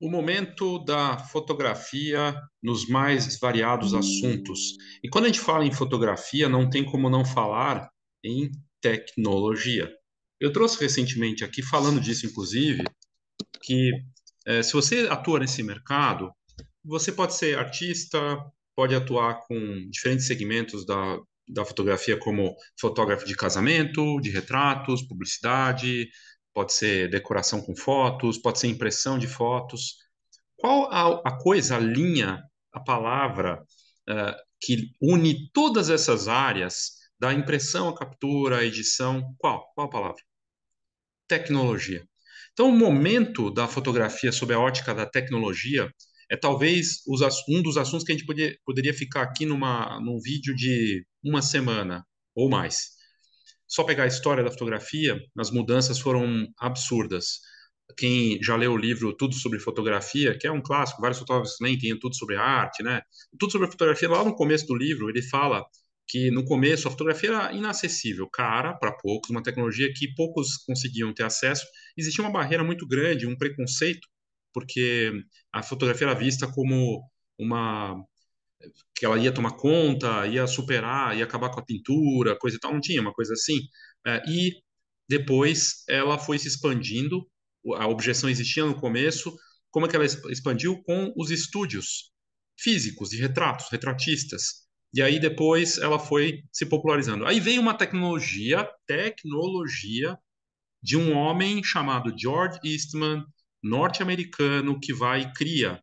o momento da fotografia nos mais variados assuntos. E quando a gente fala em fotografia, não tem como não falar em tecnologia. Eu trouxe recentemente aqui, falando disso, inclusive, que é, se você atua nesse mercado, você pode ser artista, pode atuar com diferentes segmentos da, da fotografia, como fotógrafo de casamento, de retratos, publicidade, pode ser decoração com fotos, pode ser impressão de fotos. Qual a, a coisa, a linha, a palavra uh, que une todas essas áreas, da impressão a captura, a edição? Qual? Qual a palavra? Tecnologia. Então, o momento da fotografia sob a ótica da tecnologia é talvez os, um dos assuntos que a gente poderia ficar aqui numa, num vídeo de uma semana ou mais só pegar a história da fotografia, as mudanças foram absurdas. Quem já leu o livro Tudo sobre Fotografia, que é um clássico, vários fotógrafos nem têm tudo sobre arte, né? Tudo sobre fotografia, lá no começo do livro, ele fala que no começo a fotografia era inacessível, cara para poucos, uma tecnologia que poucos conseguiam ter acesso. Existia uma barreira muito grande, um preconceito, porque a fotografia era vista como uma que ela ia tomar conta, ia superar, ia acabar com a pintura, coisa e tal, não tinha uma coisa assim. É, e depois ela foi se expandindo, a objeção existia no começo, como é que ela expandiu? Com os estúdios físicos, de retratos, retratistas. E aí depois ela foi se popularizando. Aí veio uma tecnologia, tecnologia, de um homem chamado George Eastman, norte-americano, que vai e cria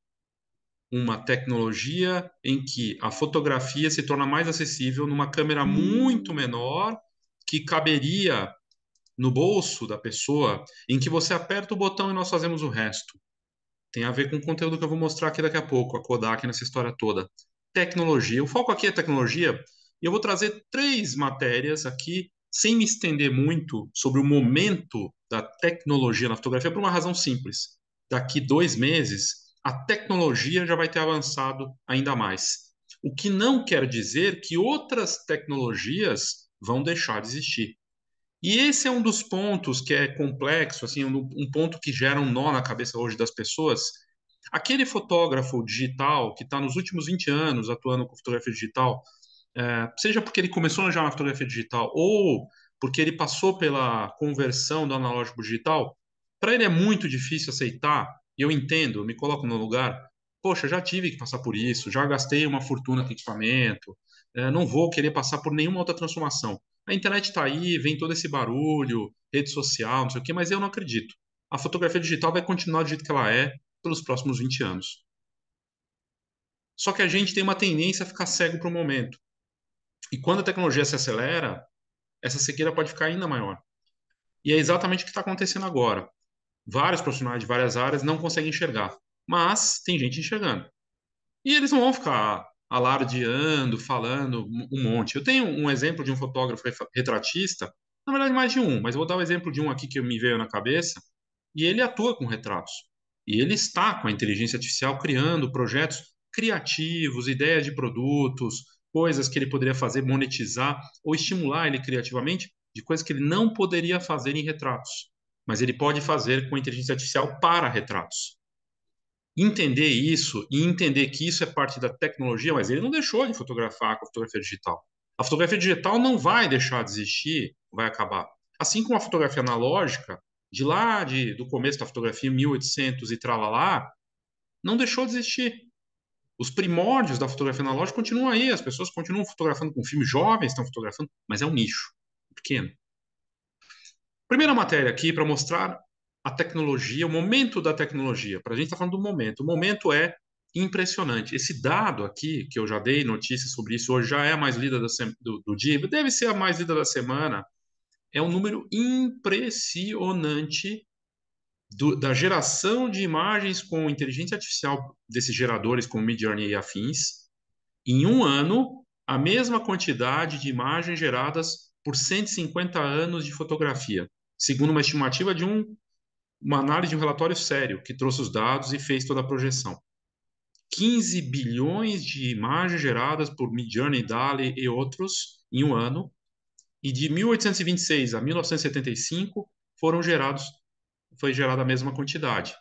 uma tecnologia em que a fotografia se torna mais acessível numa câmera muito hum. menor que caberia no bolso da pessoa, em que você aperta o botão e nós fazemos o resto. Tem a ver com o conteúdo que eu vou mostrar aqui daqui a pouco, a Kodak nessa história toda. Tecnologia. O foco aqui é tecnologia, e eu vou trazer três matérias aqui, sem me estender muito sobre o momento da tecnologia na fotografia, por uma razão simples. Daqui dois meses, a tecnologia já vai ter avançado ainda mais. O que não quer dizer que outras tecnologias vão deixar de existir. E esse é um dos pontos que é complexo, assim, um, um ponto que gera um nó na cabeça hoje das pessoas. Aquele fotógrafo digital que está nos últimos 20 anos atuando com fotografia digital, é, seja porque ele começou já na fotografia digital ou porque ele passou pela conversão do analógico digital, para ele é muito difícil aceitar e eu entendo, eu me coloco no lugar. Poxa, já tive que passar por isso, já gastei uma fortuna com equipamento, eh, não vou querer passar por nenhuma outra transformação. A internet está aí, vem todo esse barulho, rede social, não sei o quê, mas eu não acredito. A fotografia digital vai continuar do jeito que ela é pelos próximos 20 anos. Só que a gente tem uma tendência a ficar cego para o momento. E quando a tecnologia se acelera, essa cegueira pode ficar ainda maior. E é exatamente o que está acontecendo agora vários profissionais de várias áreas não conseguem enxergar, mas tem gente enxergando. E eles não vão ficar alardeando, falando um monte. Eu tenho um exemplo de um fotógrafo retratista, na verdade mais de um, mas eu vou dar o um exemplo de um aqui que me veio na cabeça, e ele atua com retratos. E ele está com a inteligência artificial criando projetos criativos, ideias de produtos, coisas que ele poderia fazer, monetizar ou estimular ele criativamente de coisas que ele não poderia fazer em retratos mas ele pode fazer com inteligência artificial para retratos. Entender isso e entender que isso é parte da tecnologia, mas ele não deixou de fotografar com a fotografia digital. A fotografia digital não vai deixar de existir, vai acabar. Assim como a fotografia analógica, de lá de, do começo da fotografia, 1800 e tralalá, não deixou de existir. Os primórdios da fotografia analógica continuam aí, as pessoas continuam fotografando com filmes jovens estão fotografando, mas é um nicho pequeno. Primeira matéria aqui para mostrar a tecnologia, o momento da tecnologia. Para a gente estar tá falando do momento. O momento é impressionante. Esse dado aqui, que eu já dei notícias sobre isso, hoje já é a mais lida do, do dia, deve ser a mais lida da semana. É um número impressionante do, da geração de imagens com inteligência artificial desses geradores com Midjourney e afins. Em um ano, a mesma quantidade de imagens geradas por 150 anos de fotografia, segundo uma estimativa de um, uma análise de um relatório sério que trouxe os dados e fez toda a projeção. 15 bilhões de imagens geradas por Midjourney, DALI e outros em um ano, e de 1826 a 1975 foram gerados foi gerada a mesma quantidade.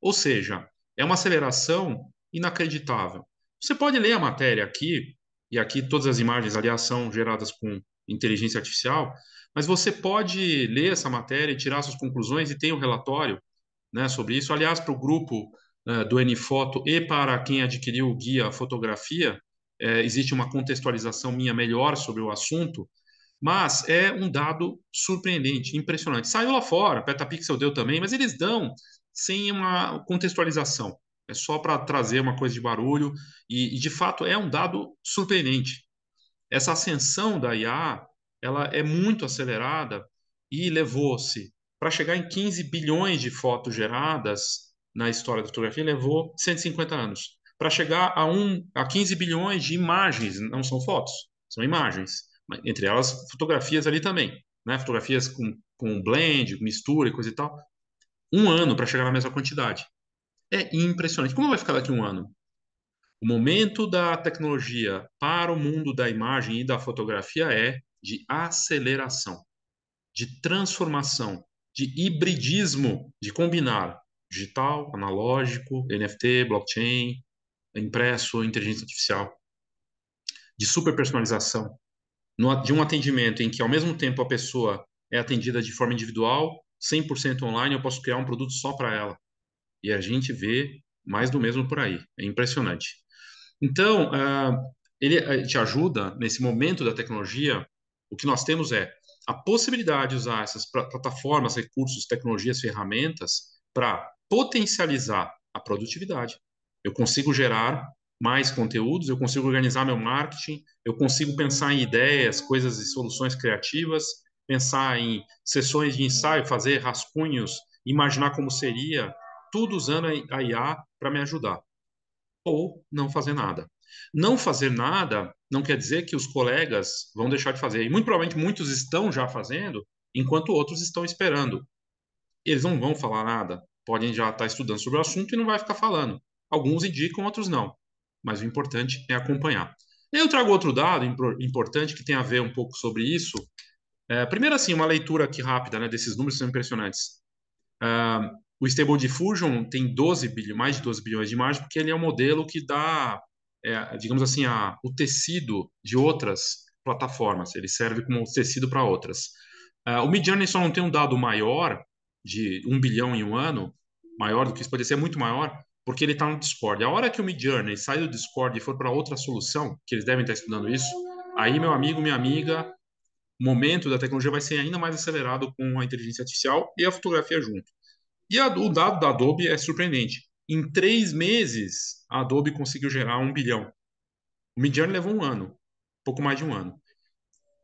Ou seja, é uma aceleração inacreditável. Você pode ler a matéria aqui, e aqui todas as imagens, aliás, são geradas com inteligência artificial, mas você pode ler essa matéria e tirar suas conclusões e tem um relatório né, sobre isso. Aliás, para o grupo uh, do Nfoto e para quem adquiriu o guia Fotografia, é, existe uma contextualização minha melhor sobre o assunto, mas é um dado surpreendente, impressionante. Saiu lá fora, Petapixel deu também, mas eles dão sem uma contextualização. É só para trazer uma coisa de barulho e, e, de fato, é um dado surpreendente. Essa ascensão da IA ela é muito acelerada e levou-se para chegar em 15 bilhões de fotos geradas na história da fotografia, levou 150 anos. Para chegar a, um, a 15 bilhões de imagens, não são fotos, são imagens, entre elas fotografias ali também, né? fotografias com, com blend, mistura e coisa e tal. Um ano para chegar na mesma quantidade. É impressionante. Como vai ficar daqui um ano? O momento da tecnologia para o mundo da imagem e da fotografia é de aceleração, de transformação, de hibridismo, de combinar digital, analógico, NFT, blockchain, impresso, inteligência artificial, de superpersonalização, de um atendimento em que, ao mesmo tempo, a pessoa é atendida de forma individual, 100% online, eu posso criar um produto só para ela. E a gente vê mais do mesmo por aí. É impressionante. Então, uh, ele te ajuda nesse momento da tecnologia. O que nós temos é a possibilidade de usar essas plataformas, recursos, tecnologias, ferramentas para potencializar a produtividade. Eu consigo gerar mais conteúdos, eu consigo organizar meu marketing, eu consigo pensar em ideias, coisas e soluções criativas, pensar em sessões de ensaio, fazer rascunhos, imaginar como seria, tudo usando a IA para me ajudar ou não fazer nada. Não fazer nada não quer dizer que os colegas vão deixar de fazer. E muito provavelmente muitos estão já fazendo, enquanto outros estão esperando. Eles não vão falar nada, podem já estar estudando sobre o assunto e não vai ficar falando. Alguns indicam, outros não. Mas o importante é acompanhar. Eu trago outro dado importante que tem a ver um pouco sobre isso. É, primeiro, assim, uma leitura aqui rápida né, desses números são impressionantes. Uh, o Stable Diffusion tem 12 bilhões, mais de 12 bilhões de margem, porque ele é um modelo que dá, é, digamos assim, a, o tecido de outras plataformas. Ele serve como tecido para outras. Uh, o Midjourney só não tem um dado maior, de 1 bilhão em um ano, maior do que isso, pode ser muito maior, porque ele está no Discord. A hora que o Midjourney sai do Discord e for para outra solução, que eles devem estar tá estudando isso, aí, meu amigo, minha amiga, o momento da tecnologia vai ser ainda mais acelerado com a inteligência artificial e a fotografia junto. E a, o dado da Adobe é surpreendente. Em três meses, a Adobe conseguiu gerar um bilhão. O Midjourney levou um ano, pouco mais de um ano.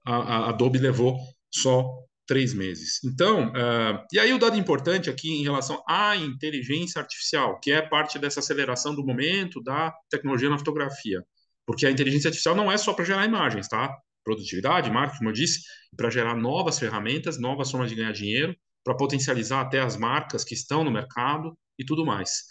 A, a Adobe levou só três meses. Então, uh, e aí o dado importante aqui em relação à inteligência artificial, que é parte dessa aceleração do momento da tecnologia na fotografia. Porque a inteligência artificial não é só para gerar imagens, tá? Produtividade, marketing, como eu disse, para gerar novas ferramentas, novas formas de ganhar dinheiro, para potencializar até as marcas que estão no mercado e tudo mais.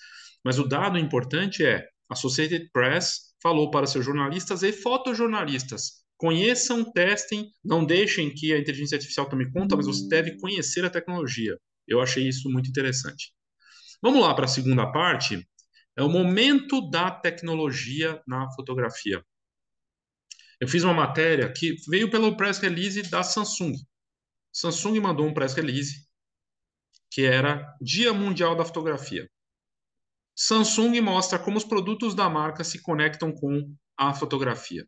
Mas o dado importante é: a Associated Press falou para seus jornalistas e fotojornalistas: conheçam, testem, não deixem que a inteligência artificial tome conta, mas você deve conhecer a tecnologia. Eu achei isso muito interessante. Vamos lá para a segunda parte. É o momento da tecnologia na fotografia. Eu fiz uma matéria que veio pelo press release da Samsung. Samsung mandou um press release que era Dia Mundial da Fotografia. Samsung mostra como os produtos da marca se conectam com a fotografia.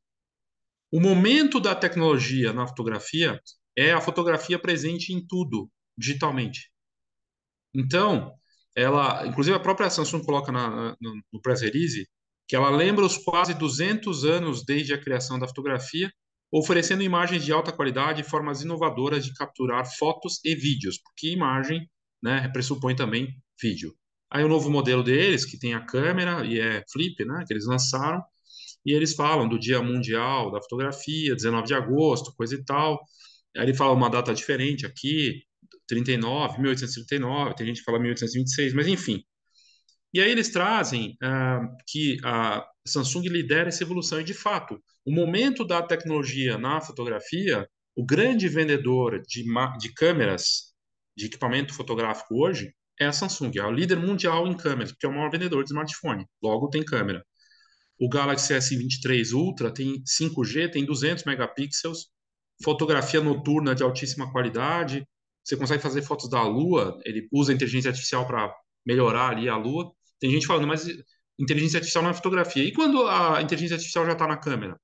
O momento da tecnologia na fotografia é a fotografia presente em tudo, digitalmente. Então, ela, inclusive a própria Samsung coloca na, na, no press release que ela lembra os quase 200 anos desde a criação da fotografia, oferecendo imagens de alta qualidade e formas inovadoras de capturar fotos e vídeos, porque imagem né, pressupõe também vídeo. Aí o novo modelo deles, que tem a câmera e é flip, né, que eles lançaram, e eles falam do Dia Mundial da Fotografia, 19 de agosto, coisa e tal. Aí ele fala uma data diferente aqui, 39, 1839, tem gente que fala 1826, mas enfim. E aí eles trazem ah, que a Samsung lidera essa evolução, e de fato, o momento da tecnologia na fotografia, o grande vendedor de, de câmeras de equipamento fotográfico hoje é a Samsung, é o líder mundial em câmeras, porque é o maior vendedor de smartphone, logo tem câmera. O Galaxy S23 Ultra tem 5G, tem 200 megapixels, fotografia noturna de altíssima qualidade, você consegue fazer fotos da lua, ele usa inteligência artificial para melhorar ali a lua. Tem gente falando, mas inteligência artificial não é fotografia. E quando a inteligência artificial já está na câmera?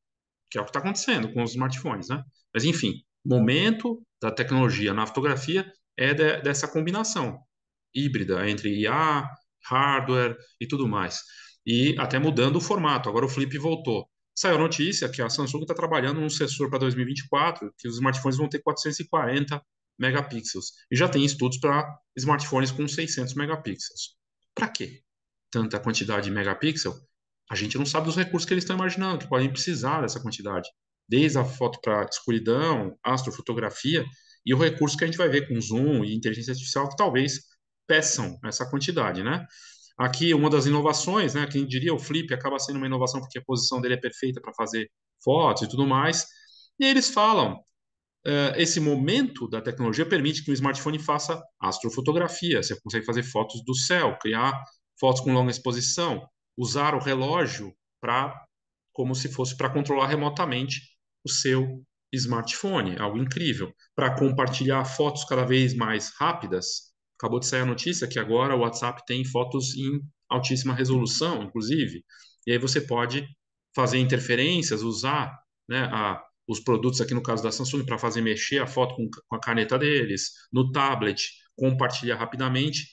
Que é o que está acontecendo com os smartphones, né? Mas enfim, momento da tecnologia na fotografia é de, dessa combinação híbrida entre IA, hardware e tudo mais. E até mudando o formato, agora o Flip voltou. Saiu notícia que a Samsung está trabalhando um sensor para 2024, que os smartphones vão ter 440 megapixels. E já tem estudos para smartphones com 600 megapixels. Para quê? Tanta quantidade de megapixel? A gente não sabe dos recursos que eles estão imaginando, que podem precisar dessa quantidade. Desde a foto para escuridão, astrofotografia, e o recurso que a gente vai ver com Zoom e inteligência artificial que talvez peçam essa quantidade, né? Aqui, uma das inovações, né? Quem diria o Flip acaba sendo uma inovação porque a posição dele é perfeita para fazer fotos e tudo mais. E eles falam: uh, esse momento da tecnologia permite que um smartphone faça astrofotografia. Você consegue fazer fotos do céu, criar fotos com longa exposição, usar o relógio para como se fosse para controlar remotamente o seu smartphone, algo incrível, para compartilhar fotos cada vez mais rápidas. Acabou de sair a notícia que agora o WhatsApp tem fotos em altíssima resolução, inclusive, e aí você pode fazer interferências, usar né, a, os produtos aqui no caso da Samsung para fazer mexer a foto com, com a caneta deles, no tablet, compartilhar rapidamente.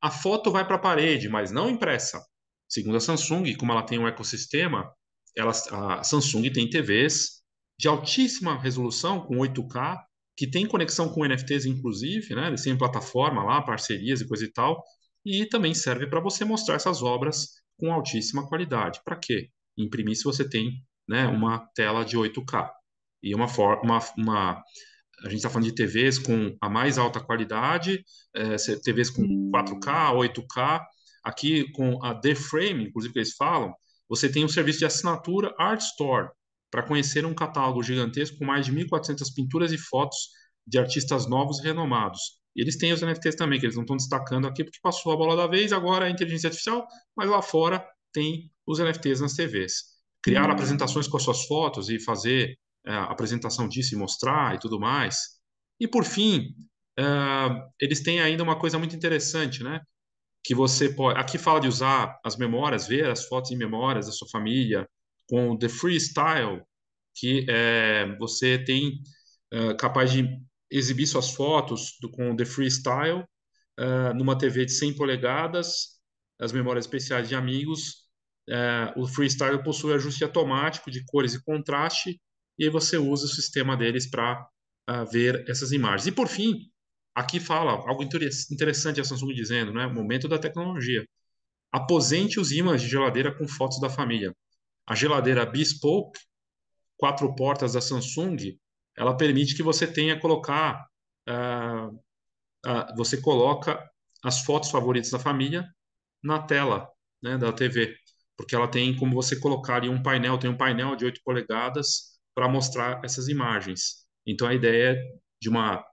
A foto vai para a parede, mas não impressa. Segundo a Samsung, como ela tem um ecossistema, ela, a Samsung tem TVs de altíssima resolução, com 8K, que tem conexão com NFTs, inclusive, né? Eles têm plataforma lá, parcerias e coisa e tal. E também serve para você mostrar essas obras com altíssima qualidade. Para quê? Imprimir se você tem né, uma tela de 8K. E uma forma. Uma, a gente está falando de TVs com a mais alta qualidade, é, eh, TVs com 4K, 8K. Aqui com a D-Frame, inclusive que eles falam, você tem um serviço de assinatura Art Store, para conhecer um catálogo gigantesco com mais de 1.400 pinturas e fotos de artistas novos e renomados. E eles têm os NFTs também, que eles não estão destacando aqui porque passou a bola da vez, agora é inteligência artificial, mas lá fora tem os NFTs nas TVs. Criar hum. apresentações com as suas fotos e fazer é, apresentação disso e mostrar e tudo mais. E por fim, é, eles têm ainda uma coisa muito interessante, né? Que você pode. Aqui fala de usar as memórias, ver as fotos e memórias da sua família, com o The Freestyle, que é, você tem uh, capaz de exibir suas fotos do, com o The Freestyle uh, numa TV de 100 polegadas, as memórias especiais de amigos. Uh, o Freestyle possui ajuste automático de cores e contraste, e aí você usa o sistema deles para ver essas imagens. E por fim, aqui fala algo interessante a Samsung dizendo, né? Momento da tecnologia. Aposente os ímãs de geladeira com fotos da família. A geladeira Bespoke, quatro portas da Samsung, ela permite que você tenha colocar, uh, uh, você coloca as fotos favoritas da família na tela né, da TV, porque ela tem como você colocar ali um painel, tem um painel de 8 polegadas para mostrar essas imagens. Então a ideia é de uma,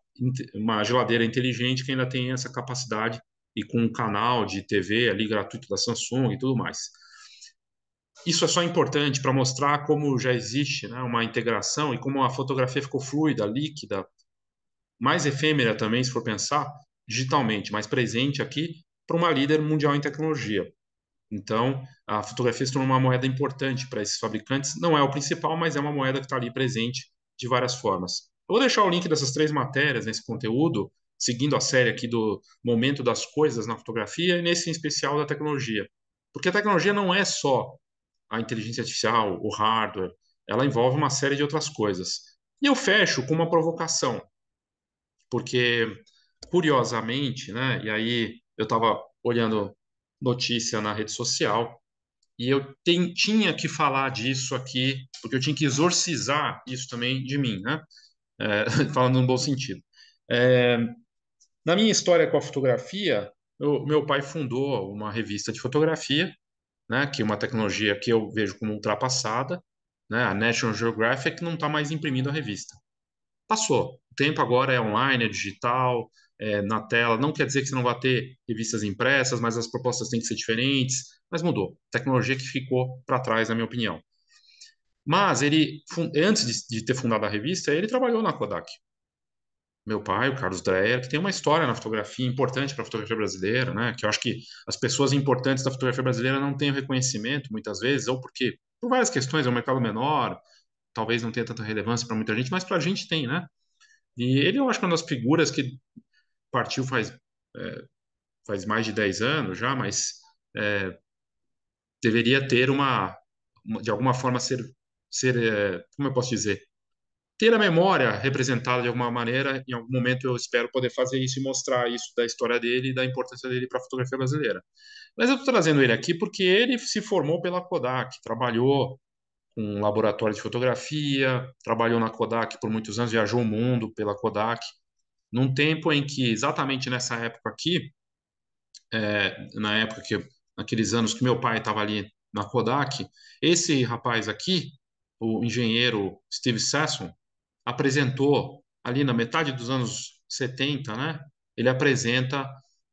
uma geladeira inteligente que ainda tem essa capacidade e com um canal de TV ali gratuito da Samsung e tudo mais. Isso é só importante para mostrar como já existe né, uma integração e como a fotografia ficou fluida, líquida, mais efêmera também, se for pensar, digitalmente, mais presente aqui para uma líder mundial em tecnologia. Então, a fotografia se tornou uma moeda importante para esses fabricantes. Não é o principal, mas é uma moeda que está ali presente de várias formas. Eu vou deixar o link dessas três matérias nesse conteúdo, seguindo a série aqui do momento das coisas na fotografia e nesse em especial da tecnologia. Porque a tecnologia não é só a inteligência artificial, o hardware, ela envolve uma série de outras coisas. E eu fecho com uma provocação, porque curiosamente, né? E aí eu estava olhando notícia na rede social e eu tem tinha que falar disso aqui, porque eu tinha que exorcizar isso também de mim, né? É, falando no bom sentido. É, na minha história com a fotografia, o meu pai fundou uma revista de fotografia né, que é uma tecnologia que eu vejo como ultrapassada, né, a National Geographic não está mais imprimindo a revista. Passou. O tempo agora é online, é digital, é na tela. Não quer dizer que você não vai ter revistas impressas, mas as propostas têm que ser diferentes. Mas mudou. Tecnologia que ficou para trás, na minha opinião. Mas ele, antes de, de ter fundado a revista, ele trabalhou na Kodak meu pai, o Carlos Dreyer, que tem uma história na fotografia importante para a fotografia brasileira, né? Que eu acho que as pessoas importantes da fotografia brasileira não têm reconhecimento muitas vezes, ou porque por várias questões é um mercado menor, talvez não tenha tanta relevância para muita gente, mas para a gente tem, né? E ele eu acho que é uma das figuras que partiu faz é, faz mais de 10 anos já, mas é, deveria ter uma de alguma forma ser ser é, como eu posso dizer ter a memória representada de alguma maneira. Em algum momento eu espero poder fazer isso e mostrar isso da história dele e da importância dele para a fotografia brasileira. Mas eu estou trazendo ele aqui porque ele se formou pela Kodak, trabalhou com um laboratório de fotografia, trabalhou na Kodak por muitos anos, viajou o mundo pela Kodak. Num tempo em que, exatamente nessa época aqui, é, na época que, naqueles anos que meu pai estava ali na Kodak, esse rapaz aqui, o engenheiro Steve Sasson, apresentou ali na metade dos anos 70, né? Ele apresenta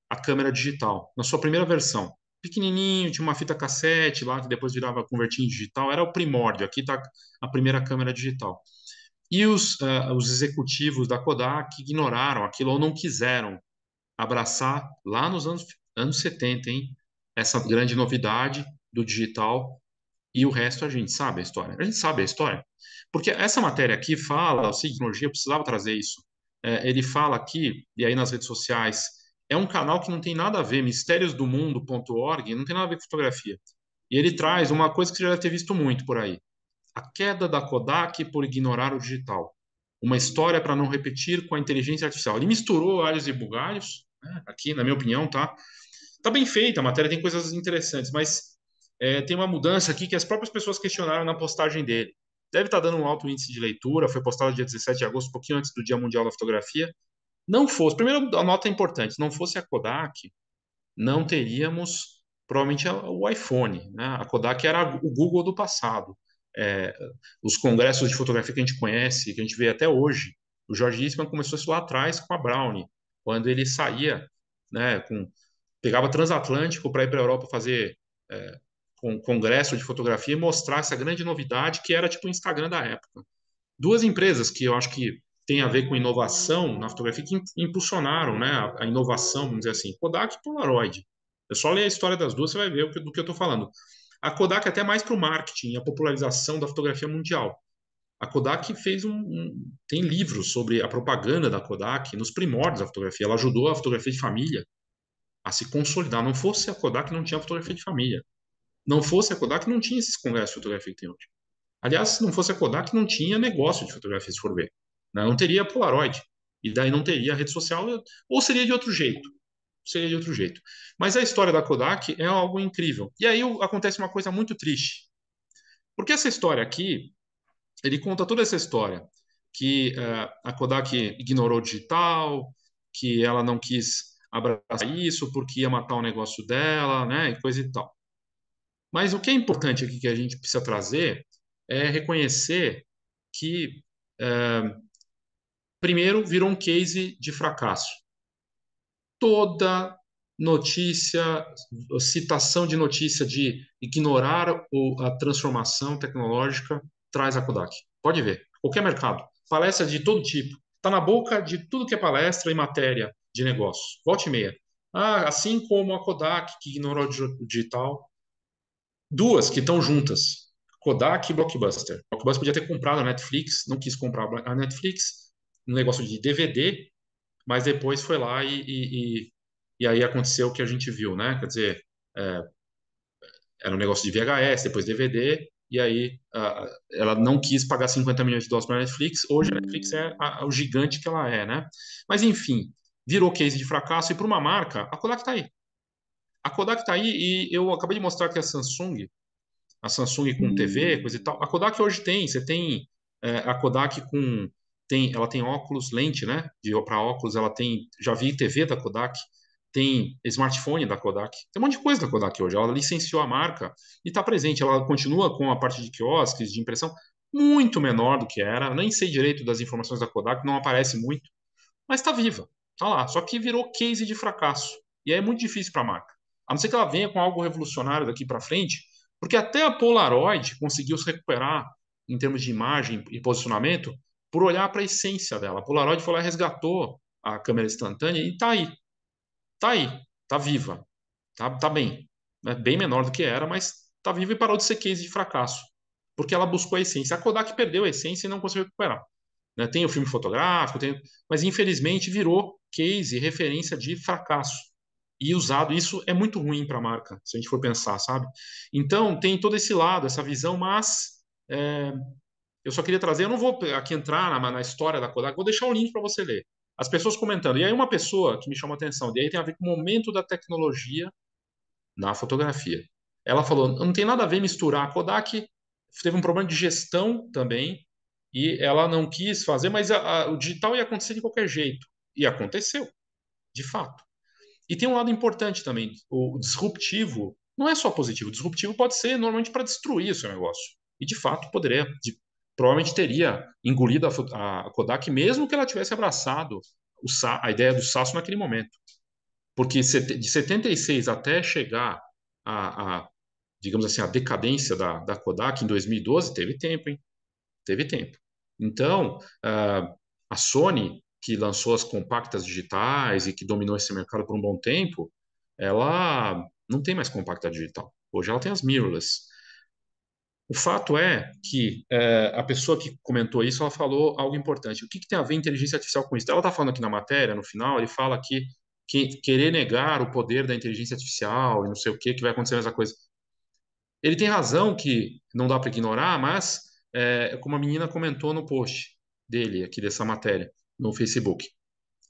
a câmera digital na sua primeira versão, pequenininho, tinha uma fita cassete lá que depois virava convertir em digital, era o primórdio. Aqui está a primeira câmera digital. E os, uh, os executivos da Kodak ignoraram aquilo ou não quiseram abraçar lá nos anos, anos 70, hein? Essa grande novidade do digital e o resto a gente sabe a história. A gente sabe a história. Porque essa matéria aqui fala, o tecnologia, eu precisava trazer isso. É, ele fala aqui, e aí nas redes sociais, é um canal que não tem nada a ver, mistériosdomundo.org, não tem nada a ver com fotografia. E ele traz uma coisa que você já deve ter visto muito por aí. A queda da Kodak por ignorar o digital. Uma história para não repetir com a inteligência artificial. Ele misturou alhos e bugalhos, né? aqui, na minha opinião, tá? Tá bem feita, a matéria tem coisas interessantes, mas é, tem uma mudança aqui que as próprias pessoas questionaram na postagem dele. Deve estar tá dando um alto índice de leitura, foi postado dia 17 de agosto, um pouquinho antes do Dia Mundial da Fotografia. Não fosse, primeiro, a nota é importante, não fosse a Kodak, não teríamos provavelmente o iPhone. Né? A Kodak era o Google do passado. É, os congressos de fotografia que a gente conhece, que a gente vê até hoje, o George Eastman começou isso lá atrás com a Brownie, quando ele saía, né, com, pegava transatlântico para ir para a Europa fazer é, com congresso de fotografia e mostrar essa grande novidade que era tipo o Instagram da época. Duas empresas que eu acho que tem a ver com inovação na fotografia que impulsionaram né, a inovação, vamos dizer assim, Kodak e Polaroid. É só ler a história das duas, você vai ver do que eu estou falando. A Kodak é até mais para o marketing, a popularização da fotografia mundial. A Kodak fez um, um, tem livros sobre a propaganda da Kodak nos primórdios da fotografia. Ela ajudou a fotografia de família a se consolidar. Não fosse a Kodak, não tinha fotografia de família não fosse a Kodak, não tinha esses congressos de fotografia que tem hoje. Aliás, se não fosse a Kodak, não tinha negócio de fotografia, se for ver. Né? Não teria Polaroid. E daí não teria rede social, ou seria de outro jeito. Seria de outro jeito. Mas a história da Kodak é algo incrível. E aí acontece uma coisa muito triste. Porque essa história aqui, ele conta toda essa história que uh, a Kodak ignorou o digital, que ela não quis abraçar isso porque ia matar o negócio dela, né, e coisa e tal. Mas o que é importante aqui que a gente precisa trazer é reconhecer que, é, primeiro, virou um case de fracasso. Toda notícia, citação de notícia de ignorar o, a transformação tecnológica traz a Kodak. Pode ver, qualquer mercado, palestra de todo tipo, está na boca de tudo que é palestra e matéria de negócio. Volte e meia. Ah, assim como a Kodak, que ignorou o digital, duas que estão juntas, Kodak e Blockbuster. Blockbuster podia ter comprado a Netflix, não quis comprar a Netflix, um negócio de DVD, mas depois foi lá e, e, e, e aí aconteceu o que a gente viu, né? Quer dizer, é, era um negócio de VHS, depois DVD, e aí a, ela não quis pagar 50 milhões de dólares para a Netflix. Hoje a Netflix é a, a, o gigante que ela é, né? Mas enfim, virou case de fracasso e para uma marca, a Kodak está aí. A Kodak está aí e eu acabei de mostrar que a Samsung, a Samsung com hum. TV, coisa e tal. A Kodak hoje tem, você tem é, a Kodak com tem, ela tem óculos lente, né? Para óculos ela tem, já vi TV da Kodak, tem smartphone da Kodak, tem um monte de coisa da Kodak hoje. Ela licenciou a marca e está presente. Ela continua com a parte de quiosques, de impressão, muito menor do que era. Nem sei direito das informações da Kodak, não aparece muito, mas está viva, está lá. Só que virou case de fracasso e é muito difícil para a marca. A não ser que ela venha com algo revolucionário daqui para frente, porque até a Polaroid conseguiu se recuperar em termos de imagem e posicionamento por olhar para a essência dela. A Polaroid foi lá e resgatou a câmera instantânea e está aí. Está aí. Está viva. Está tá bem. É bem menor do que era, mas está viva e parou de ser case de fracasso. Porque ela buscou a essência. A Kodak perdeu a essência e não conseguiu recuperar. Né? Tem o filme fotográfico, tem... mas infelizmente virou case, referência de fracasso e usado. Isso é muito ruim para a marca, se a gente for pensar, sabe? Então, tem todo esse lado, essa visão, mas é, eu só queria trazer, eu não vou aqui entrar na, na história da Kodak, vou deixar o um link para você ler. As pessoas comentando. E aí, uma pessoa que me chamou a atenção, e aí tem a ver com o momento da tecnologia na fotografia. Ela falou: não tem nada a ver misturar. A Kodak teve um problema de gestão também, e ela não quis fazer, mas a, a, o digital ia acontecer de qualquer jeito. E aconteceu, de fato. E tem um lado importante também: o disruptivo não é só positivo. O disruptivo pode ser normalmente para destruir o seu negócio. E de fato poderia, de, provavelmente teria engolido a, a, Kodak, mesmo que ela tivesse abraçado o, a ideia do SaaS naquele momento. Porque de 76 até chegar a, a digamos assim, a decadência da, da Kodak em 2012, teve tempo, hein? Teve tempo. Então, ah, a Sony que lançou as compactas digitais e que dominou esse mercado por um bom tempo, ela não tem mais compacta digital. Hoje ela tem as mirrorless. O fato é que é, a pessoa que comentou isso, ela falou algo importante. O que, que tem a ver inteligência artificial com isso? Ela está falando aqui na matéria, no final, ele fala que, que querer negar o poder da inteligência artificial e não sei o que, que vai acontecer essa coisa. Ele tem razão que não dá para ignorar, mas é, como a menina comentou no post dele, aqui dessa matéria, no Facebook.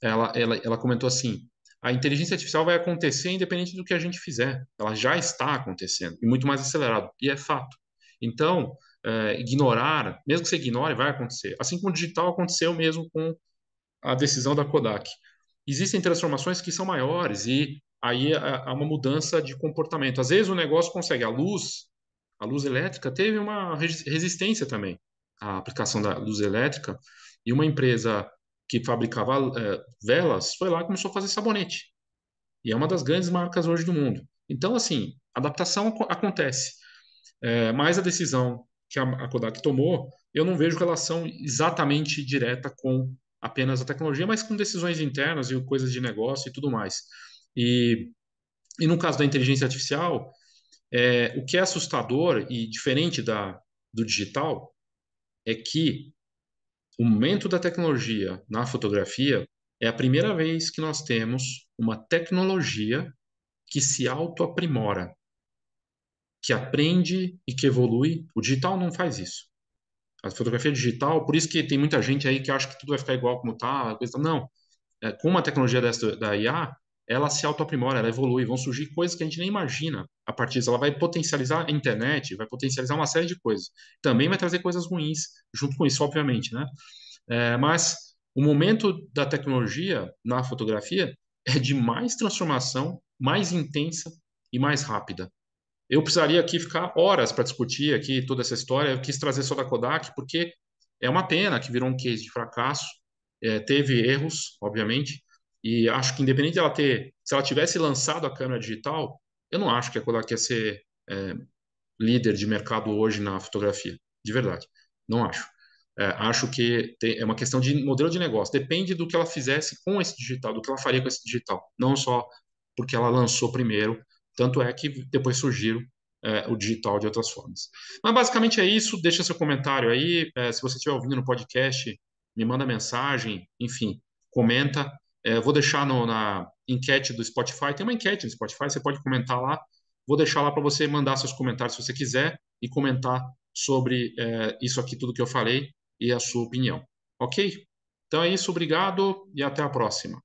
Ela, ela, ela comentou assim: a inteligência artificial vai acontecer independente do que a gente fizer. Ela já está acontecendo, e muito mais acelerado, e é fato. Então, é, ignorar, mesmo que você ignore, vai acontecer. Assim como o digital aconteceu mesmo com a decisão da Kodak. Existem transformações que são maiores e aí há uma mudança de comportamento. Às vezes o negócio consegue. A luz, a luz elétrica teve uma resistência também à aplicação da luz elétrica e uma empresa que fabricava é, velas, foi lá e começou a fazer sabonete. E é uma das grandes marcas hoje do mundo. Então, assim, adaptação acontece. É, mas a decisão que a, Kodak tomou, eu não vejo relação exatamente direta com apenas a tecnologia, mas com decisões internas e coisas de negócio e tudo mais. E, e no caso da inteligência artificial, é, o que é assustador e diferente da, do digital é que o momento da tecnologia na fotografia é a primeira vez que nós temos uma tecnologia que se autoaprimora, que aprende e que evolui. O digital não faz isso. A fotografia digital, por isso que tem muita gente aí que acha que tudo vai ficar igual como está. Não. É, com uma tecnologia dessa, da IA, ela se autoaprimora, ela evolui, vão surgir coisas que a gente nem imagina a partir disso, ela vai potencializar a internet, vai potencializar uma série de coisas. Também vai trazer coisas ruins junto com isso, obviamente, né? É, mas o momento da tecnologia na fotografia é de mais transformação, mais intensa e mais rápida. Eu precisaria aqui ficar horas para discutir aqui toda essa história. Eu quis trazer só da Kodak porque é uma pena que virou um case de fracasso. É, teve erros, obviamente, e acho que independente dela ter, se ela tivesse lançado a câmera digital, eu não acho que a Kodak ia ser é, líder de mercado hoje na fotografia, de verdade. Não acho. É, acho que tem, é uma questão de modelo de negócio. Depende do que ela fizesse com esse digital, do que ela faria com esse digital. Não só porque ela lançou primeiro, tanto é que depois surgiram é, o digital de outras formas. Mas basicamente é isso. Deixa seu comentário aí. É, se você estiver ouvindo no podcast, me manda mensagem, enfim, comenta. É, vou deixar no, na, enquete do Spotify. Tem uma enquete no Spotify, você pode comentar lá. Vou deixar lá para você mandar seus comentários se você quiser e comentar sobre é, isso aqui, tudo que eu falei e a sua opinião. Ok? Então é isso, obrigado e até a próxima.